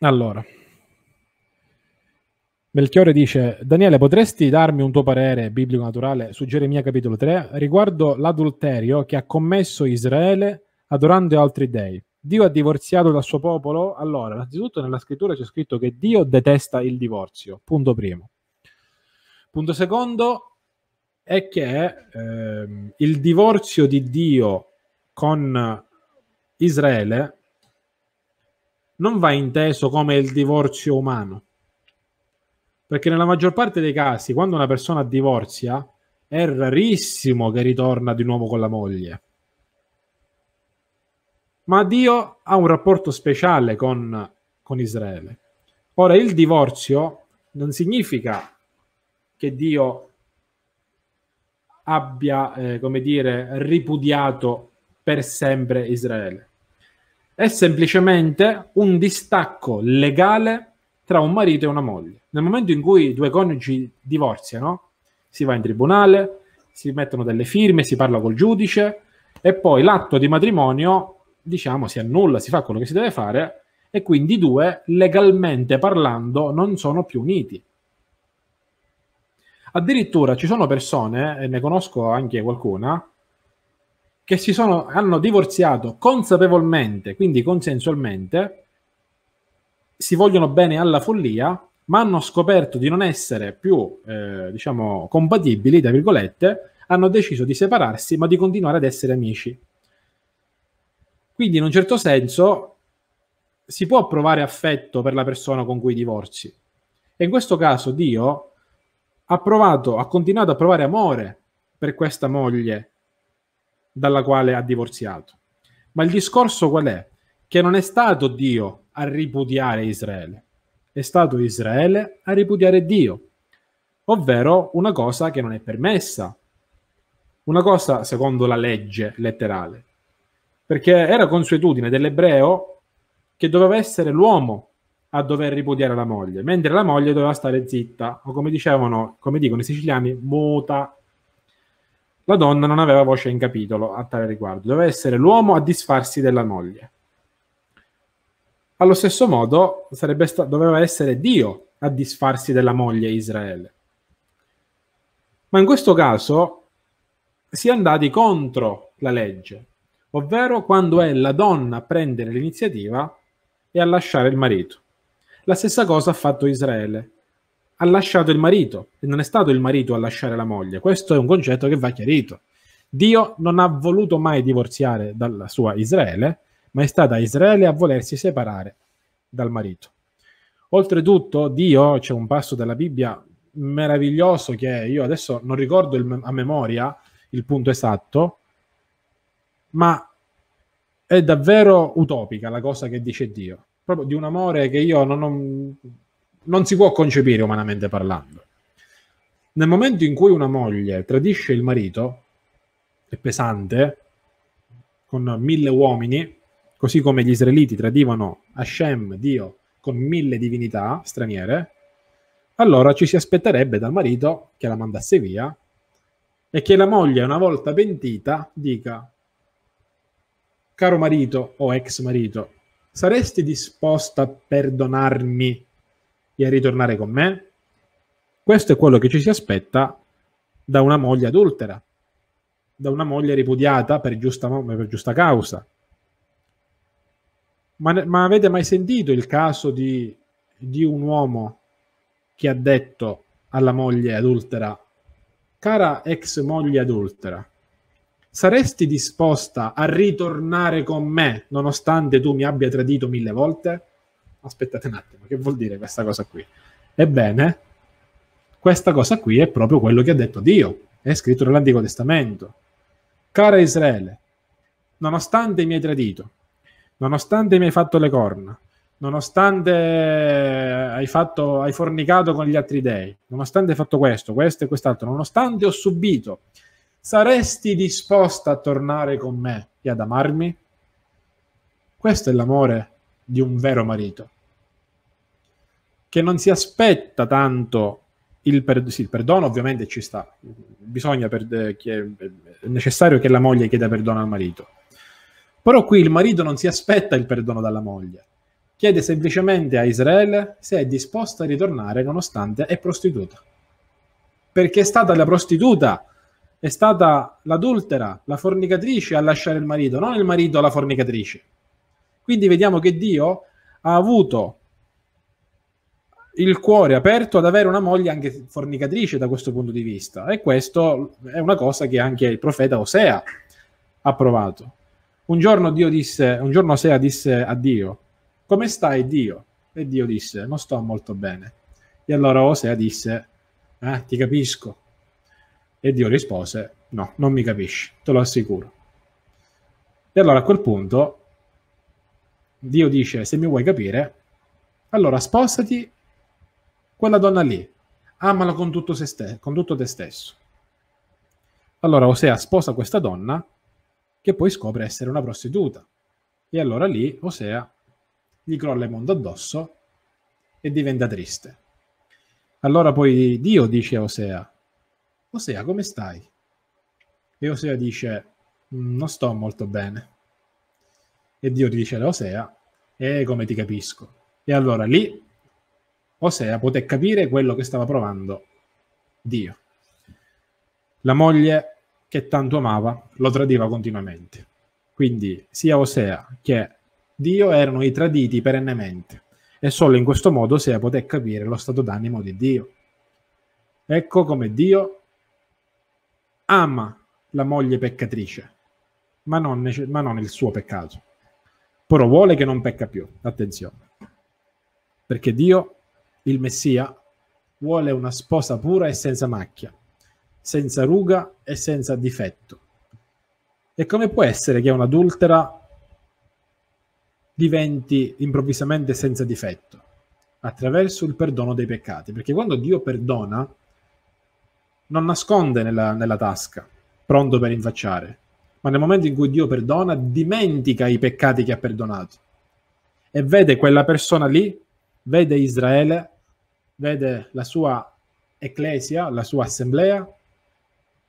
Allora, Melchiore dice: Daniele, potresti darmi un tuo parere biblico naturale su Geremia capitolo 3 riguardo l'adulterio che ha commesso Israele adorando altri dei? Dio ha divorziato dal suo popolo? Allora, innanzitutto nella scrittura c'è scritto che Dio detesta il divorzio, punto primo. Punto secondo è che eh, il divorzio di Dio con Israele non va inteso come il divorzio umano. Perché nella maggior parte dei casi, quando una persona divorzia, è rarissimo che ritorna di nuovo con la moglie. Ma Dio ha un rapporto speciale con, con Israele. Ora, il divorzio non significa che Dio abbia, eh, come dire, ripudiato per sempre Israele è semplicemente un distacco legale tra un marito e una moglie. Nel momento in cui due coniugi divorziano, si va in tribunale, si mettono delle firme, si parla col giudice e poi l'atto di matrimonio, diciamo, si annulla, si fa quello che si deve fare e quindi i due, legalmente parlando, non sono più uniti. Addirittura ci sono persone, e ne conosco anche qualcuna, che si sono, hanno divorziato consapevolmente, quindi consensualmente, si vogliono bene alla follia, ma hanno scoperto di non essere più, eh, diciamo, compatibili, tra virgolette, hanno deciso di separarsi, ma di continuare ad essere amici. Quindi, in un certo senso, si può provare affetto per la persona con cui divorzi. E in questo caso Dio ha provato, ha continuato a provare amore per questa moglie dalla quale ha divorziato. Ma il discorso qual è? Che non è stato Dio a ripudiare Israele, è stato Israele a ripudiare Dio, ovvero una cosa che non è permessa, una cosa secondo la legge letterale, perché era consuetudine dell'ebreo che doveva essere l'uomo a dover ripudiare la moglie, mentre la moglie doveva stare zitta, o come dicevano, come dicono i siciliani, muta la donna non aveva voce in capitolo a tale riguardo, doveva essere l'uomo a disfarsi della moglie. Allo stesso modo sta- doveva essere Dio a disfarsi della moglie Israele. Ma in questo caso si è andati contro la legge, ovvero quando è la donna a prendere l'iniziativa e a lasciare il marito. La stessa cosa ha fatto Israele ha lasciato il marito e non è stato il marito a lasciare la moglie. Questo è un concetto che va chiarito. Dio non ha voluto mai divorziare dalla sua Israele, ma è stata Israele a volersi separare dal marito. Oltretutto, Dio, c'è un passo della Bibbia meraviglioso che io adesso non ricordo il, a memoria il punto esatto, ma è davvero utopica la cosa che dice Dio, proprio di un amore che io non ho non si può concepire umanamente parlando. Nel momento in cui una moglie tradisce il marito, è pesante, con mille uomini, così come gli israeliti tradivano Hashem, Dio, con mille divinità straniere, allora ci si aspetterebbe dal marito che la mandasse via e che la moglie, una volta pentita, dica, caro marito o ex marito, saresti disposta a perdonarmi e a ritornare con me? Questo è quello che ci si aspetta da una moglie adultera, da una moglie ripudiata per giusta, per giusta causa. Ma, ma, avete mai sentito il caso di, di un uomo che ha detto alla moglie adultera, cara ex moglie adultera, saresti disposta a ritornare con me nonostante tu mi abbia tradito mille volte? aspettate un attimo, che vuol dire questa cosa qui? Ebbene, questa cosa qui è proprio quello che ha detto Dio, è scritto nell'Antico Testamento. Cara Israele, nonostante mi hai tradito, nonostante mi hai fatto le corna, nonostante hai, fatto, hai fornicato con gli altri dei, nonostante hai fatto questo, questo e quest'altro, nonostante ho subito, saresti disposta a tornare con me e ad amarmi? Questo è l'amore di un vero marito, che non si aspetta tanto il, per, sì, il perdono, ovviamente ci sta, bisogna per, eh, che, è necessario che la moglie chieda perdono al marito, però qui il marito non si aspetta il perdono dalla moglie, chiede semplicemente a Israele se è disposta a ritornare nonostante è prostituta, perché è stata la prostituta è stata l'adultera, la fornicatrice a lasciare il marito, non il marito alla fornicatrice. Quindi vediamo che Dio ha avuto il cuore aperto ad avere una moglie anche fornicatrice da questo punto di vista. E questo è una cosa che anche il profeta Osea ha provato. Un giorno, Dio disse, un giorno Osea disse a Dio, come stai Dio? E Dio disse, non sto molto bene. E allora Osea disse, eh, ti capisco. E Dio rispose, no, non mi capisci, te lo assicuro. E allora a quel punto Dio dice, se mi vuoi capire, allora spostati quella donna lì, amala con tutto, ste- con tutto te stesso. Allora Osea sposa questa donna che poi scopre essere una prostituta. E allora lì Osea gli crolla il mondo addosso e diventa triste. Allora poi Dio dice a Osea, Osea come stai? E Osea dice, non sto molto bene. E Dio dice ad Osea, e eh, come ti capisco. E allora lì Osea poté capire quello che stava provando Dio. La moglie che tanto amava lo tradiva continuamente. Quindi sia Osea che Dio erano i traditi perennemente e solo in questo modo Osea poté capire lo stato d'animo di Dio. Ecco come Dio ama la moglie peccatrice, ma non, ma non il suo peccato però vuole che non pecca più, attenzione, perché Dio, il Messia, vuole una sposa pura e senza macchia, senza ruga e senza difetto. E come può essere che un'adultera diventi improvvisamente senza difetto? Attraverso il perdono dei peccati, perché quando Dio perdona, non nasconde nella, nella tasca, pronto per infacciare, ma nel momento in cui Dio perdona, dimentica i peccati che ha perdonato e vede quella persona lì, vede Israele, vede la sua ecclesia, la sua assemblea,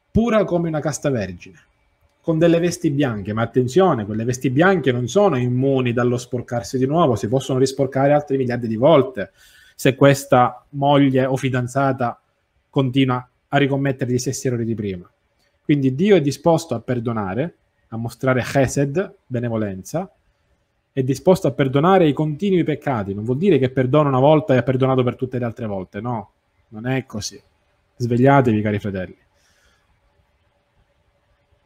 pura come una casta vergine, con delle vesti bianche, ma attenzione, quelle vesti bianche non sono immuni dallo sporcarsi di nuovo, si possono risporcare altre miliardi di volte se questa moglie o fidanzata continua a ricommettere gli stessi errori di prima. Quindi Dio è disposto a perdonare, a mostrare chesed, benevolenza, è disposto a perdonare i continui peccati. Non vuol dire che perdona una volta e ha perdonato per tutte le altre volte, no, non è così. Svegliatevi, cari fratelli.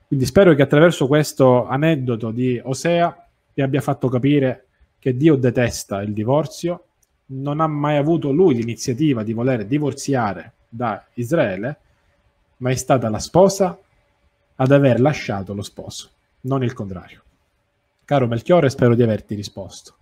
Quindi spero che attraverso questo aneddoto di Osea vi abbia fatto capire che Dio detesta il divorzio, non ha mai avuto lui l'iniziativa di voler divorziare da Israele, ma è stata la sposa ad aver lasciato lo sposo, non il contrario. Caro Melchiore, spero di averti risposto.